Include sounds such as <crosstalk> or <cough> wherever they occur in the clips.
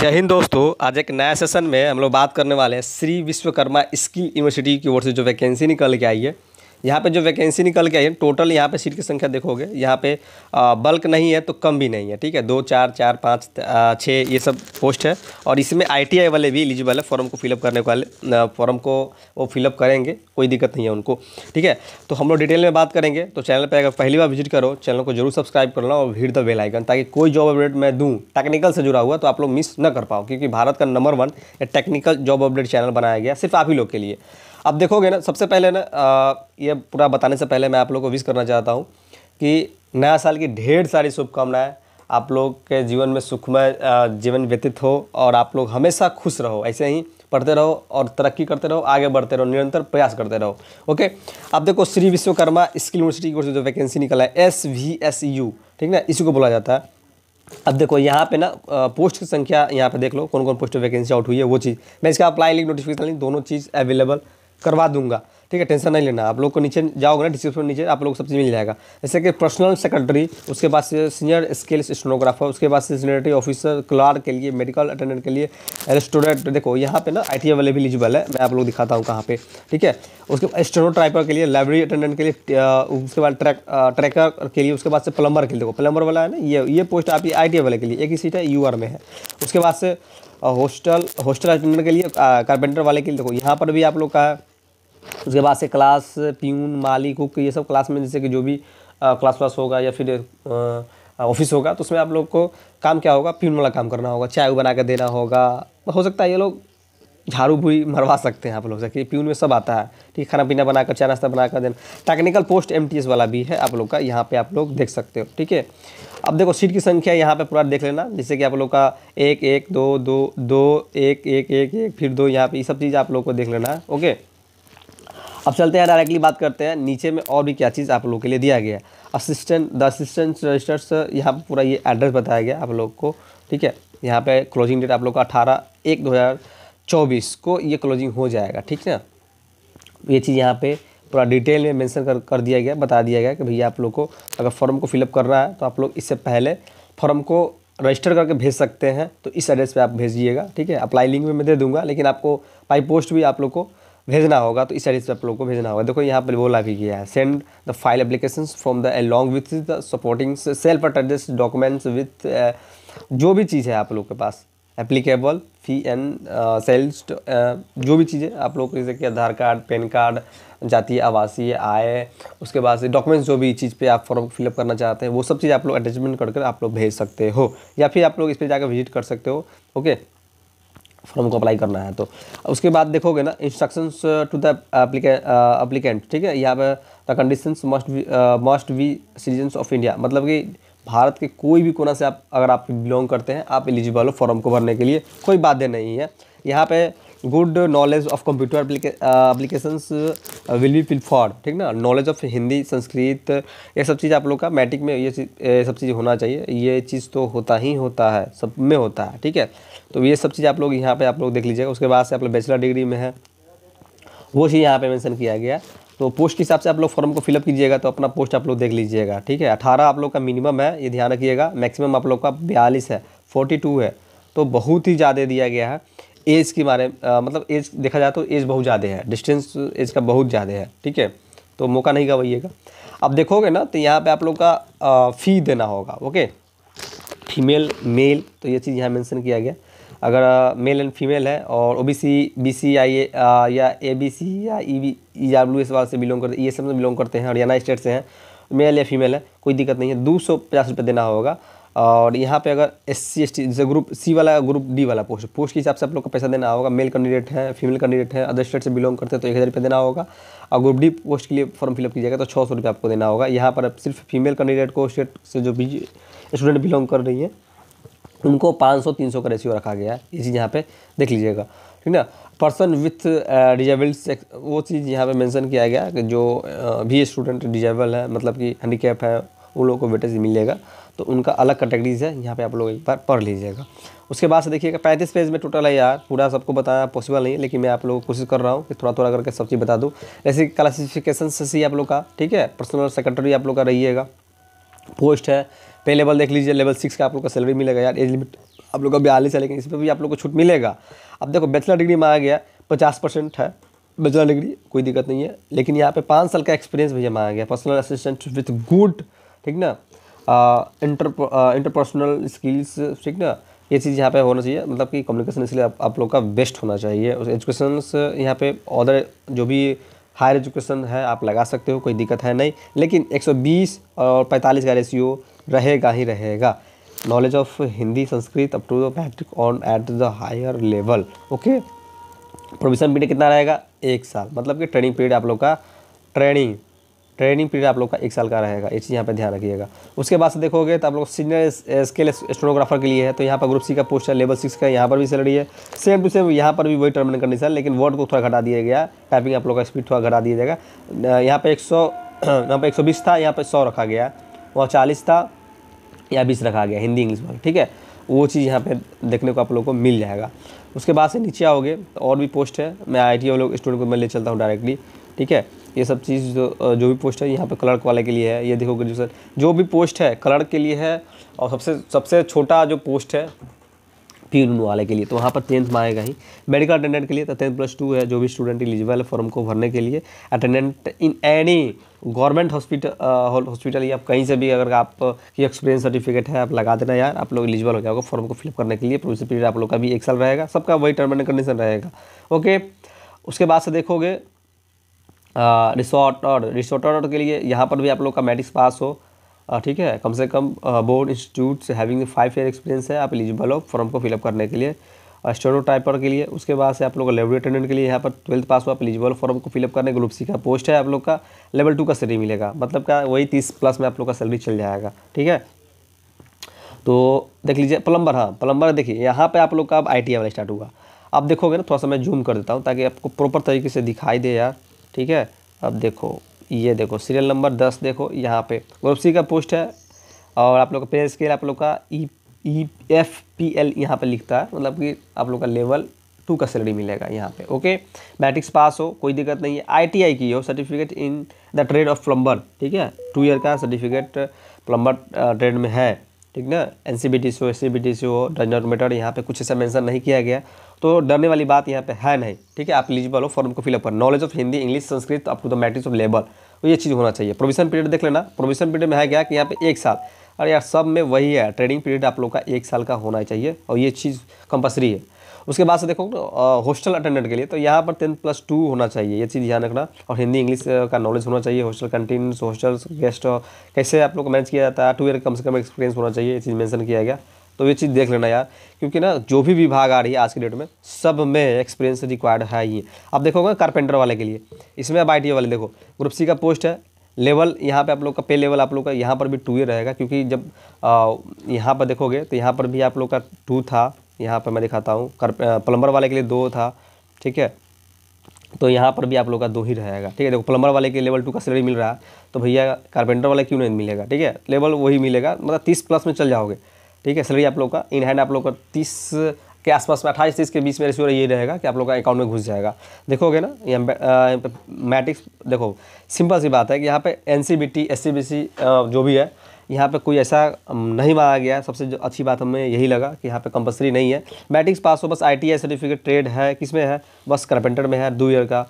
जय हिंद दोस्तों आज एक नया सेशन में हम लोग बात करने वाले हैं श्री विश्वकर्मा स्किल यूनिवर्सिटी की ओर से जो वैकेंसी निकल के आई है यहाँ पे जो वैकेंसी निकल के आई है टोटल यहाँ पे सीट की संख्या देखोगे यहाँ पे बल्क नहीं है तो कम भी नहीं है ठीक है दो चार चार पाँच छः ये सब पोस्ट है और इसमें आई वाले भी एलिजिबल है फॉर्म को फिलअप करने वाले फॉर्म को वो फिलअप करेंगे कोई दिक्कत नहीं है उनको ठीक है तो हम लोग डिटेल में बात करेंगे तो चैनल पर अगर पहली बार विजिट करो चैनल को जरूर सब्सक्राइब लो और भीड़ द बेलाइकन ताकि कोई जॉब अपडेट मैं दूँ टेक्निकल से जुड़ा हुआ तो आप लोग मिस न कर पाओ क्योंकि भारत का number one technical job update channel बनाया गया सिर्फ आप ही लोग के लिए अब देखोगे ना सबसे पहले ना ये पूरा बताने से पहले मैं आप लोग को विश करना चाहता हूँ कि नया साल की ढेर सारी शुभकामनाएं आप लोग के जीवन में सुखमय जीवन व्यतीत हो और आप लोग हमेशा खुश रहो ऐसे ही पढ़ते रहो और तरक्की करते रहो आगे बढ़ते रहो निरंतर प्रयास करते रहो ओके अब देखो श्री विश्वकर्मा स्किल यूनिवर्सिटी की ओर से जो वैकेंसी निकला है एस वी एस यू ठीक ना इसी को बोला जाता है अब देखो यहाँ पे ना पोस्ट की संख्या यहाँ पे देख लो कौन कौन पोस्ट वैकेंसी आउट हुई है वो चीज़ मैं इसका अप्लाई लिंक नोटिफिकेशन लिंक दोनों चीज़ अवेलेबल करवा दूंगा ठीक है टेंशन नहीं लेना आप लोग को नीचे जाओगे ना डिस्क्रिप्शन नीचे आप लोग सब चीज़ मिल जाएगा जैसे कि पर्सनल सेक्रेटरी उसके बाद से सीनियर स्केल स्टोनोग्राफर उसके बाद से सीनियरिटी ऑफिसर क्लार्क के लिए मेडिकल अटेंडेंट के लिए रेस्टोरेंट देखो यहाँ पे ना आई टी वाले भी एलिजिबल है मैं आप लोग दिखाता हूँ कहाँ पर ठीक है उसके बाद स्टेनो ट्राइपर के लिए लाइब्रेरी अटेंडेंट के लिए उसके बाद ट्रैक ट्रैकर के लिए उसके बाद से प्लम्बर के लिए देखो प्लम्बर वाला है ना ये ये पोस्ट आपकी आई वाले के लिए एक ही सीट है यू में है उसके बाद से हॉस्टल हॉस्टल अटेंडेंट के लिए कारपेंटर वाले के लिए देखो यहाँ पर भी आप लोग का है उसके बाद से क्लास प्यून माली कुक ये सब क्लास में जैसे कि जो भी क्लास व्लास होगा या फिर ऑफिस होगा तो उसमें आप लोग को काम क्या होगा प्यून वाला काम करना होगा चाय बना कर देना होगा हो सकता है ये लोग झाड़ू भूई मरवा सकते हैं आप लोग से प्यून में सब आता है ठीक है खाना पीना बनाकर चाय नाश्ता बनाकर देना टेक्निकल पोस्ट एम वाला भी है आप लोग का यहाँ पे आप लोग देख सकते हो ठीक है अब देखो सीट की संख्या यहाँ पे पूरा देख लेना जैसे कि आप लोग का एक एक दो दो दो एक एक एक एक फिर दो यहाँ पे ये सब चीज़ आप लोग को देख लेना है ओके अब चलते हैं डायरेक्टली बात करते हैं नीचे में और भी क्या चीज़ आप लोग के लिए दिया गया है असिस्टेंट द असिस्टेंट रजिस्टर्स यहाँ पर पूरा ये एड्रेस बताया गया आप लोग को ठीक है यहाँ पे क्लोजिंग डेट आप लोग का अठारह एक दो हज़ार चौबीस को ये क्लोजिंग हो जाएगा ठीक है ये चीज़ यहाँ पे पूरा डिटेल में मेंशन कर कर दिया गया बता दिया गया कि भैया आप लोग को अगर फॉर्म को फिलअप करना है तो आप लोग इससे पहले फॉर्म को रजिस्टर करके भेज सकते हैं तो इस एड्रेस पे आप भेजिएगा ठीक है अप्लाई लिंक में मैं दे दूंगा लेकिन आपको बाई पोस्ट भी आप लोग को भेजना होगा तो इस एड्रेस पर आप लोगों को भेजना होगा देखो यहाँ पर बोला भी गया है send the file application from the along with the supporting self attest documents with जो भी चीज़ है आप लोग के पास एप्लीकेबल फी एंड सेल्स जो भी चीज़ें आप लोग जैसे कि आधार कार्ड पैन कार्ड जातीय आवासीय आय उसके बाद से डॉक्यूमेंट्स जो भी चीज़ पे आप फॉर्म फिलअप करना चाहते हैं वो सब चीज़ आप लोग अटैचमेंट कर कर आप लोग भेज सकते हो या फिर आप लोग इस पर जाकर विजिट कर सकते हो ओके फॉर्म को अप्लाई करना है तो उसके बाद देखोगे ना इंस्ट्रक्शंस टू द अप्लीकेंट ठीक है यहाँ पे the conditions must must be citizens of India मतलब कि भारत के कोई भी कोना से आप अगर आप बिलोंग करते हैं आप एलिजिबल हो फॉर्म को भरने के लिए कोई बाध्य नहीं है यहाँ पे good knowledge of computer applications will be fill for ठीक ना नॉलेज ऑफ हिंदी संस्कृत ये सब चीज़ आप लोग का मैट्रिक में ये चीज़ ये सब चीज़ होना चाहिए ये चीज़ तो होता ही होता है सब में होता है ठीक है तो ये सब चीज़ आप लोग यहाँ पे आप लोग देख लीजिएगा उसके बाद से आप लोग बैचलर डिग्री में है वो चीज़ यहाँ पर मैंसन किया गया तो पोस्ट के हिसाब से आप लोग फॉर्म को फिलअप कीजिएगा तो अपना पोस्ट आप लोग देख लीजिएगा ठीक है अठारह आप लोग का मिनिमम है ये ध्यान रखिएगा मैक्सिमम आप लोग का बयालीस है फोर्टी टू है तो बहुत ही ज़्यादा दिया गया है एज के बारे में मतलब एज देखा जाए तो एज बहुत ज़्यादा है डिस्टेंस एज का बहुत ज़्यादा है ठीक है तो मौका नहीं गवाइएगा अब देखोगे ना तो यहाँ पे आप लोग का आ, फ़ी देना होगा ओके फीमेल मेल तो ये चीज़ यहाँ मेंशन किया गया अगर आ, मेल एंड फीमेल है और ओ बी सी बी सी आई ए या ए बी सी या E B E W S वाले से बिलोंग करते ई एस से बिलोंग करते हैं हरियाणा स्टेट से हैं मेल या फीमेल है कोई दिक्कत नहीं है दो सौ पचास रुपये देना होगा और यहाँ पे अगर एस सी एस टी जैसे ग्रुप सी वाला ग्रुप डी वाला पोस्ट पोस्ट के हिसाब से आप लोग को पैसा देना होगा मेल कैंडिडेट है फीमेल कैंडिडेट है अदर स्टेट से बिलोंग करते हैं तो एक हज़ार रुपये देना होगा और ग्रुप डी पोस्ट के लिए फॉर्म फिलअप कीजिएगा तो छः सौ रुपये आपको देना होगा यहाँ पर सिर्फ फीमेल कैंडिडेट को स्टेट से जो भी स्टूडेंट बिलोंग कर रही है उनको पाँच सौ तीन सौ का रेशियो रखा गया है ये चीज़ यहाँ पर देख लीजिएगा ठीक ना पर्सन विथ डिजेबल्स वो चीज़ यहाँ पे मेंशन किया गया कि जो uh, भी स्टूडेंट डिजेबल है मतलब कि हैंडीकैप है उन लोगों को वेटेज मिलेगा तो उनका अलग कैटेगरीज है यहाँ पे आप लोग एक बार पढ़ लीजिएगा उसके बाद से देखिएगा पैंतीस पेज में टोटल है यार पूरा सबको बताया पॉसिबल नहीं लेकिन मैं आप लोगों को कोशिश कर रहा हूँ कि थोड़ा थोड़ा करके सब चीज़ बता दूँ ऐसे क्लासिफिकेशन से आप लोग का ठीक है पर्सनल सेक्रेटरी आप लोग का रहिएगा पोस्ट है पे लेवल देख लीजिए लेवल सिक्स का आप लोग का सैलरी मिलेगा यार एज लिमिट आप लोग का बयालीस है लेकिन इस पर भी आप लोग को छूट मिलेगा अब देखो बैचलर डिग्री मांगा गया पचास परसेंट है बैचलर डिग्री कोई दिक्कत नहीं है लेकिन यहाँ पे पाँच साल का एक्सपीरियंस भैया मांगा गया पर्सनल असिस्टेंट विथ गुड ठीक ना इंटर इंटरपर्सनल स्किल्स ठीक ना ये चीज़ यहाँ पे होना चाहिए मतलब कि कम्युनिकेशन इसलिए आप, आप लोग का बेस्ट होना चाहिए एजुकेशन यहाँ पे अदर जो भी हायर एजुकेशन है आप लगा सकते हो कोई दिक्कत है नहीं लेकिन 120 और 45 का रेशियो रहेगा ही रहेगा knowledge of Hindi Sanskrit up to the matric on at the higher level okay provision period कितना रहेगा एक साल मतलब कि ट्रेनिंग पीरियड आप लोग का ट्रेनिंग ट्रेनिंग पीरियड आप लोग का एक साल का रहेगा ये चीज़ यहाँ पर ध्यान रखिएगा उसके बाद से देखोगे तो आप लोग सीनियर स्केल स्टोनोग्राफर के लिए है तो यहाँ पर ग्रुप सी का पोस्ट है लेवल सिक्स का यहाँ पर भी सैलरी है सेम टू सेम यहाँ पर भी वही टर्म एंड कंडीशन लेकिन वर्ड को थोड़ा घटा दिया गया टाइपिंग आप लोग का स्पीड थोड़ा घटा दिया जाएगा यहाँ पर एक सौ <clears throat> यहाँ पर एक सौ बीस था यहाँ पर सौ रखा गया वहाँ चालीस था या बीस रखा गया हिंदी इंग्लिश में ठीक है वो चीज़ यहाँ पे देखने को आप लोगों को मिल जाएगा उसके बाद से नीचे आओगे तो और भी पोस्ट है मैं आई टी लोग स्टूडेंट को मैं ले चलता हूँ डायरेक्टली ठीक है ये सब चीज़ जो जो भी पोस्ट है यहाँ पे क्लर्क वाले के लिए है ये देखो ग्रेजुएसन जो भी पोस्ट है क्लर्क के लिए है और सबसे सबसे छोटा जो पोस्ट है प्यून वाले के लिए तो वहाँ पर टेंथ में आएगा ही मेडिकल अटेंडेंट के लिए तो टेंथ प्लस टू है जो भी स्टूडेंट एलिजिबल है फॉर्म को भरने के लिए attendant in any government hospital hospital या कहीं से भी अगर आप की एक्सपीरियंस सर्टिफिकेट है आप लगा देना यार आप लोग एलिजिबल हो जाओगे फॉर्म को फिलअप करने के लिए प्रोसेस पीरियड आप लोग का भी एक साल रहेगा सबका वही टर्म एंड कंडीशन रहेगा ओके उसके बाद से देखोगे रिसोर्ट और रिसोर्टर के लिए यहाँ पर भी आप लोग का मैट्रिक्स पास हो ठीक है कम से कम बोर्ड इंस्टीट्यूट से हैविंग फाइव ईयर एक्सपीरियंस है आप एलिजिबल हो फॉर्म को फिलअप करने के लिए स्टोनो टाइपर के लिए उसके बाद से आप लोग लेबरी अटेंडेंट के लिए यहाँ पर ट्वेल्थ पास हुआ आप एलिजिबल फॉर्म को फिलअप करने ग्रुप सी का पोस्ट है आप लोग का लेवल टू का सैलरी मिलेगा मतलब क्या वही तीस प्लस में आप लोग का सैलरी चल जाएगा ठीक है तो देख लीजिए प्लम्बर हाँ प्लम्बर देखिए यहाँ पर आप लोग का अब आई टी e वाला स्टार्ट हुआ आप देखोगे ना थोड़ा सा मैं जूम कर देता हूँ ताकि आपको प्रॉपर तरीके से दिखाई दे यार ठीक है अब देखो ये देखो सीरियल नंबर दस देखो यहाँ पे ग्रुप सी का पोस्ट है और आप लोग का पे स्केल आप लोग का E E F P L यहाँ पर लिखता है मतलब कि आप लोग का लेवल टू का सैलरी मिलेगा यहाँ पे ओके मैट्रिक्स पास हो कोई दिक्कत नहीं है आईटीआई की हो certificate in the trade of plumber ठीक है टू ईयर का सर्टिफिकेट प्लम्बर ट्रेड में है ठीक ना N C B T C हो S C B T C हो डज मेटर यहाँ पे कुछ ऐसा मैंसन नहीं किया गया तो डरने वाली बात यहाँ पे है नहीं ठीक है आप एलिजिबल हो फॉर्म को फिलअप कर knowledge of Hindi English Sanskrit up to the matrix of labour तो ये चीज़ होना चाहिए प्रोविशन पीरियड देख लेना प्रोविशन पीरियड में है क्या कि यहाँ पे एक साल अरे यार सब में वही है ट्रेनिंग पीरियड आप लोग का एक साल का होना चाहिए और ये चीज़ कंपलसरी है उसके बाद से देखो हॉस्टल अटेंडेंट के लिए तो यहाँ पर टेन प्लस टू होना चाहिए ये चीज़ ध्यान रखना और हिंदी इंग्लिश का नॉलेज होना चाहिए हॉस्टल कंटीन हॉस्टल गेस्ट कैसे आप लोग को मैनेज किया जाता है टू ईयर कम से कम एक्सपीरियंस होना चाहिए ये चीज़ मैंशन किया गया तो ये चीज़ देख लेना यार क्योंकि ना जो भी विभाग आ रही है आज के डेट में सब में एक्सपीरियंस रिक्वायर्ड है ये आप देखोगे कारपेंटर वाले के लिए इसमें अब आई वाले देखो ग्रुप सी का पोस्ट है लेवल यहाँ पे आप लोग का पे लेवल आप लोग का यहाँ पर भी टू ही रहेगा क्योंकि जब यहाँ पर देखोगे तो यहाँ पर भी आप लोग का टू था यहाँ पर मैं दिखाता हूँ प्लम्बर वाले के लिए दो था ठीक है तो यहाँ पर भी आप लोग का दो ही रहेगा ठीक है देखो प्लम्बर वाले के लेवल टू का सैलरी मिल रहा है तो भैया कारपेंटर वाले क्यों नहीं मिलेगा ठीक है लेवल वही मिलेगा मतलब तीस प्लस में चल जाओगे ठीक है सैलरी आप लोग का इन हैंड आप लोग का तीस के आसपास में अट्ठाईस तीस के बीच में रेशियो ये रहेगा कि आप लोग का अकाउंट में घुस जाएगा देखोगे ना यहाँ पे मैट्रिक्स देखो सिंपल सी बात है कि यहाँ पे N C B T S C B C जो भी है यहाँ पे कोई ऐसा नहीं माना गया सबसे जो अच्छी बात हमें यही लगा कि यहाँ पे कंपलसरी नहीं है मैट्रिक्स पास हो बस आई सर्टिफिकेट ट्रेड है किस में है बस कारपेंटर में है दो ईयर का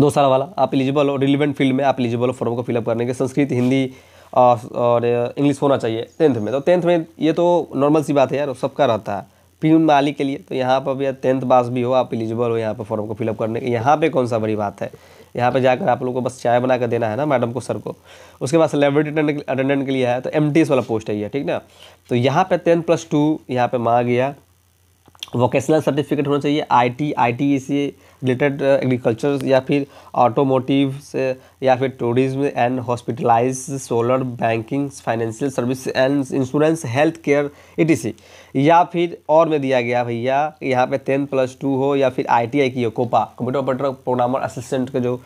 दो साल वाला आप एलिजिबल हो रिलीवेंट फील्ड में आप एलिजिबल हो फॉर्म को फिलअप करने के संस्कृत हिंदी और इंग्लिश होना चाहिए टेंथ में तो टेंथ में ये तो नॉर्मल सी बात है यार सबका रहता है पीयून माली के लिए तो यहाँ पर भी टेंथ पास भी हो आप एलिजिबल हो यहाँ पर फॉर्म को फिलअप करने के यहाँ पे कौन सा बड़ी बात है यहाँ पे जाकर आप लोगों को बस चाय बना कर देना है ना मैडम को सर को उसके बाद सेलेब्रिटी अटेंडेंट के लिए है तो एम वाला पोस्ट है ये ठीक ना तो यहाँ पर टेंथ प्लस टू यहाँ पर माँ गया वोकेशनल सर्टिफिकेट होना चाहिए आईटी आईटी से रिलेटेड एग्रीकल्चर uh, या फिर ऑटोमोटिव से या फिर tourism and hospitalise solar banking financial service and insurance health care ई या फिर और में दिया गया भैया यहाँ पे टेन प्लस टू हो या फिर आई की हो COPA computer operator programmer assistant का जो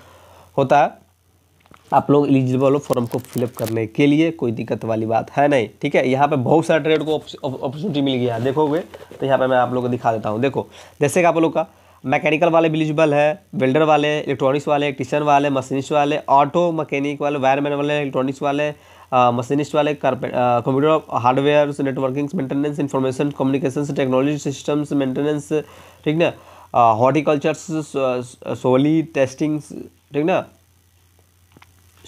होता है आप लोग एलिजिबल हो फॉर्म को फिलअप करने के लिए कोई दिक्कत वाली बात है नहीं ठीक है यहाँ पे बहुत सारे ट्रेड को अपॉर्चुनिटी मिल गया है देखोगे तो यहाँ पे मैं आप लोग को दिखा देता हूँ देखो जैसे कि आप लोग का मैकेनिकल वाले एलिजिबल है वेल्डर वाले इलेक्ट्रॉनिक्स वाले इलेक्ट्रिशियन वाले मशीनिस्ट वाले ऑटो मकैनिक वाले वायरमैन वाले इलेक्ट्रॉनिक्स वाले मशीनिस्ट वाले computer hardware networking maintenance information communication technology systems maintenance ठीक ना हॉर्टिकल्चर सोली टेस्टिंग्स ठीक ना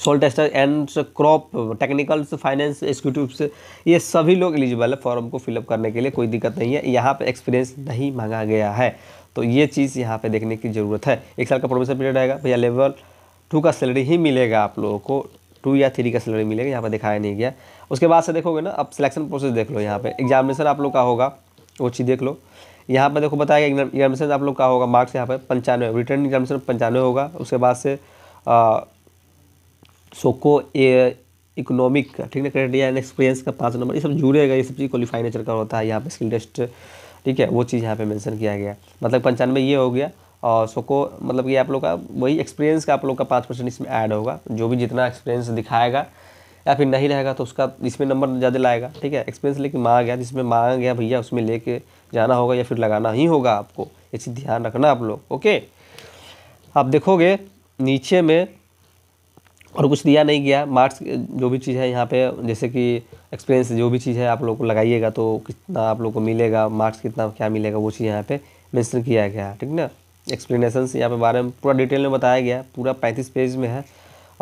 soil tester and crop technicals finance executive ये सभी लोग एलिजिबल है फॉर्म को फिलअप करने के लिए कोई दिक्कत नहीं है यहाँ पर एक्सपीरियंस नहीं मांगा गया है तो ये चीज़ यहाँ पे देखने की ज़रूरत है एक साल का प्रोमोशन पीरियड आएगा भैया लेवल टू का सैलरी ही मिलेगा आप लोगों को टू या थ्री का सैलरी मिलेगा यहाँ पर दिखाया नहीं गया उसके बाद से देखोगे ना अब सिलेक्शन प्रोसेस देख लो यहाँ पर एग्जामिनेशन आप लोग का होगा वो चीज़ देख लो यहाँ पर देखो बताया एग्जामिनेशन आप लोग का होगा मार्क्स यहाँ पर पंचानवे रिटर्न एग्जामिनेशन पंचानवे होगा उसके बाद से सोको ए इकोनॉमिक ठीक है क्राइटेरिया एंड एक्सपीरियंस का पाँच नंबर ये सब जुड़ेगा ये सब चीज़ क्वालिफाई नेचर का होता है यहाँ पे स्किल टेस्ट ठीक है वो चीज़ यहाँ पे मेंशन किया गया मतलब पंचानवे ये हो गया और सोको मतलब कि आप लोग का वही एक्सपीरियंस का आप लोग का पाँच परसेंट इसमें ऐड होगा जो भी जितना एक्सपीरियंस दिखाएगा या फिर नहीं रहेगा तो उसका इसमें नंबर ज़्यादा लाएगा ठीक है एक्सपीरियंस लेके मांगा गया जिसमें मांगा गया भैया उसमें लेके जाना होगा या फिर लगाना ही होगा आपको ये चीज़ ध्यान रखना आप लोग ओके आप देखोगे नीचे में और कुछ दिया नहीं गया मार्क्स जो भी चीज़ है यहाँ पे जैसे कि एक्सपीरियंस जो भी चीज़ है आप लोग को लगाइएगा तो कितना आप लोग को मिलेगा मार्क्स कितना क्या मिलेगा वो चीज़ यहाँ पे मेंशन किया गया ठीक ना एक्सप्लेनेशन यहाँ पे बारे में पूरा डिटेल में बताया गया पूरा पैंतीस पेज में है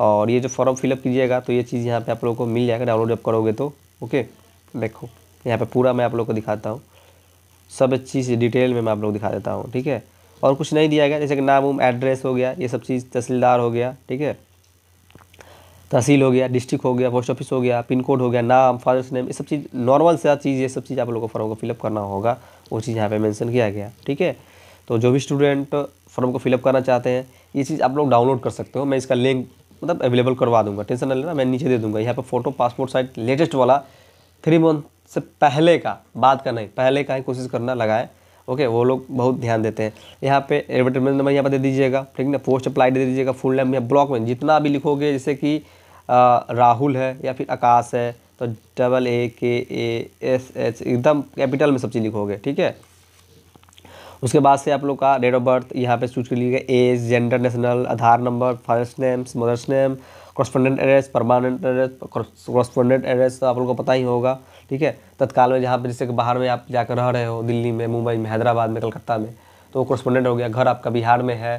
और ये जो फॉर्म फिलअप कीजिएगा तो ये चीज़ यहाँ पर आप लोग को मिल जाएगा डाउनलोड जब करोगे तो ओके देखो यहाँ पर पूरा मैं आप लोग को दिखाता हूँ सब चीज़ डिटेल में मैं आप लोग दिखा देता हूँ ठीक है और कुछ नहीं दिया गया जैसे कि नाम उम एड्रेस हो गया ये सब चीज़ तहसीलदार हो गया ठीक है तहसील हो गया डिस्ट्रिक्ट हो गया पोस्ट ऑफिस हो गया पिन कोड हो गया नाम फादर्स नेम ये सब चीज़ नॉर्मल सा चीज़ ये सब चीज़ आप लोगों को फॉर्म को फिलअप करना होगा वो चीज़ यहाँ पे मेंशन किया गया ठीक है तो जो भी स्टूडेंट फॉर्म को फिलअप करना चाहते हैं ये चीज़ आप लोग डाउनलोड कर सकते हो मैं इसका लिंक मतलब अवेलेबल करवा दूँगा टेंशन न लेना मैं नीचे दे दूँगा यहाँ पर फोटो पासपोर्ट साइज लेटेस्ट वाला थ्री मंथ से पहले का बाद का नहीं पहले का ही कोशिश करना लगाए ओके वो लोग बहुत ध्यान देते हैं यहाँ पे एडवर्टाइजमेंट नंबर यहाँ पर दे दीजिएगा ठीक ना पोस्ट अप्लाई दे दीजिएगा फुल नेम या ब्लॉक में जितना भी लिखोगे जैसे कि राहुल है या फिर आकाश है तो डबल ए के ए एस एच एकदम कैपिटल में सब चीज़ लिखोगे ठीक है उसके बाद से आप लोग का डेट ऑफ बर्थ यहाँ पे चूज कर लीजिएगा age gender national Aadhaar number father's names mother's name correspondent address permanent address correspondent address तो आप लोग को पता ही होगा ठीक है तत्काल में जहाँ पर जैसे कि बाहर में आप जाकर रह रहे हो दिल्ली में मुंबई में हैदराबाद में कलकत्ता में तो वो कॉरस्पोंडेंट हो गया घर आपका बिहार में है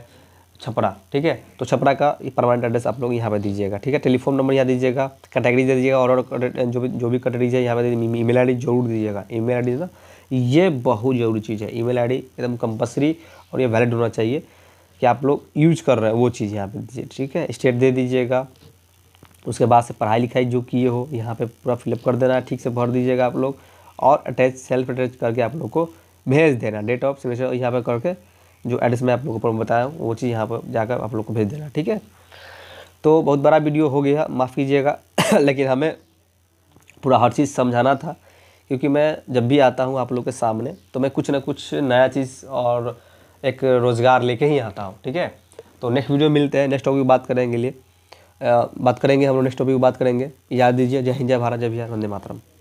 छपरा ठीक है तो छपरा का परमानेंट एड्रेस आप लोग यहाँ पे दीजिएगा ठीक है टेलीफोन नंबर यहाँ दीजिएगा कैटेगरी दे दीजिएगा और, जो भी जो भी कैटेगरी है यहाँ पे ईमेल आईडी जरूर दीजिएगा ईमेल आईडी ना ये बहुत ज़रूरी चीज़ है ईमेल आईडी एकदम कंपलसरी और ये वैलिड होना चाहिए कि आप लोग यूज कर रहे हैं वो चीज़ यहाँ पर दीजिए ठीक है स्टेट दे दीजिएगा उसके बाद से पढ़ाई लिखाई जो किए हो यहाँ पर पूरा फिलअप कर देना ठीक से भर दीजिएगा आप लोग और अटैच सेल्फ अटैच करके आप लोग को भेज देना डेट ऑफ सिग्नेचर यहाँ पर करके जो एड्रेस मैं आप लोगों को बताया वो चीज़ यहाँ पर जाकर आप लोग को भेज देना ठीक है तो बहुत बड़ा वीडियो हो गया माफ़ कीजिएगा <coughs> लेकिन हमें पूरा हर चीज़ समझाना था क्योंकि मैं जब भी आता हूँ आप लोग के सामने तो मैं कुछ ना कुछ नया चीज़ और एक रोज़गार लेके ही आता हूँ ठीक है तो नेक्स्ट वीडियो मिलते हैं नेक्स्ट टॉपिक बात करेंगे लिए बात करेंगे हम लोग नेक्स्ट टॉपिक बात करेंगे याद दीजिए जय हिंद जय भारत जय बिहार वंदे मातरम